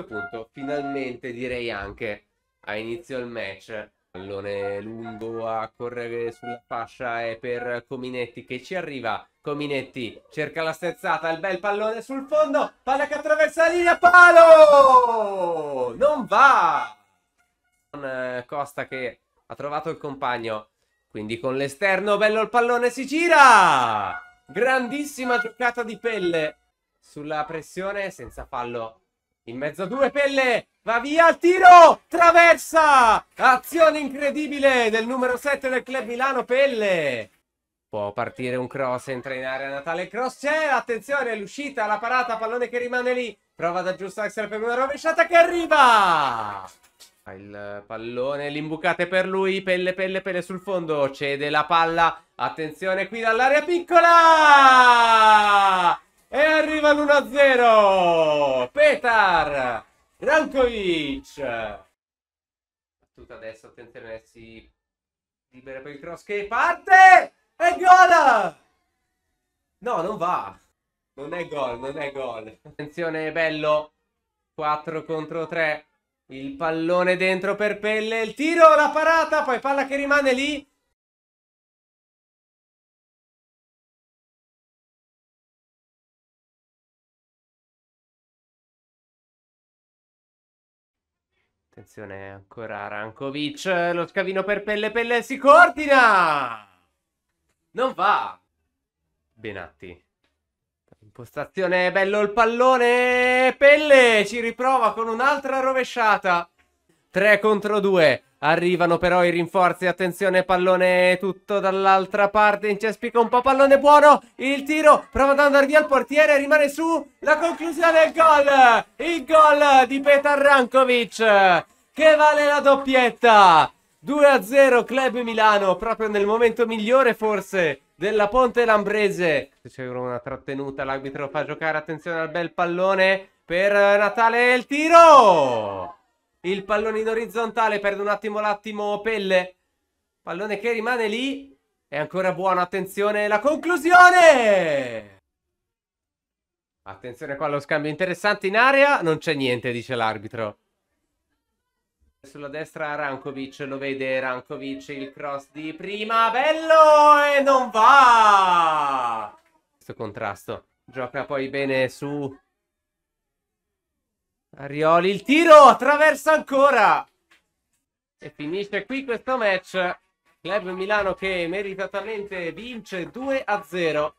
questo punto finalmente direi anche a inizio il match pallone lungo a correre sulla fascia è per Cominetti che ci arriva Cominetti cerca la sterzata il bel pallone sul fondo palla che attraversa la linea palo non va con eh, Costa che ha trovato il compagno quindi con l'esterno bello il pallone si gira grandissima giocata di pelle sulla pressione senza fallo in mezzo a due pelle, va via il tiro, traversa! Azione incredibile del numero 7 del club Milano Pelle. Può partire un cross, entra in area Natale, cross c'è, attenzione, l'uscita, la parata, pallone che rimane lì. Prova ad aggiustarsi per una rovesciata che arriva! il pallone, l'imbucate per lui, pelle, pelle, pelle sul fondo, cede la palla, attenzione qui dall'area piccola! arriva l'1-0! Petar! Rankovic! Battuta adesso, attenzione, si libera per il cross che parte! E gol! No, non va! Non è gol, non è gol. Attenzione, bello! 4 contro 3. Il pallone dentro per Pelle, il tiro, la parata, poi palla che rimane lì Attenzione ancora Rankovic, lo scavino per Pelle Pelle si coordina! Non va! Benatti. Impostazione, bello il pallone! Pelle ci riprova con un'altra rovesciata. 3 contro 2. Arrivano però i rinforzi, attenzione pallone tutto dall'altra parte, incespica un po', pallone buono, il tiro, prova ad andare via il portiere, rimane su, la conclusione il gol, il gol di Petar Rankovic che vale la doppietta, 2-0 Club Milano, proprio nel momento migliore forse della Ponte Lambrese, c'è una trattenuta, l'arbitro fa giocare, attenzione al bel pallone per Natale, il tiro! Il pallone in orizzontale, perde un attimo l'attimo Pelle. Pallone che rimane lì. È ancora buono, attenzione, la conclusione! Attenzione qua allo scambio interessante in area, non c'è niente, dice l'arbitro. Sulla destra Rankovic, lo vede Rankovic, il cross di prima, bello e non va! Questo contrasto, gioca poi bene su Arioli, il tiro attraversa ancora. E finisce qui questo match. Club Milano che meritatamente vince 2 a 0.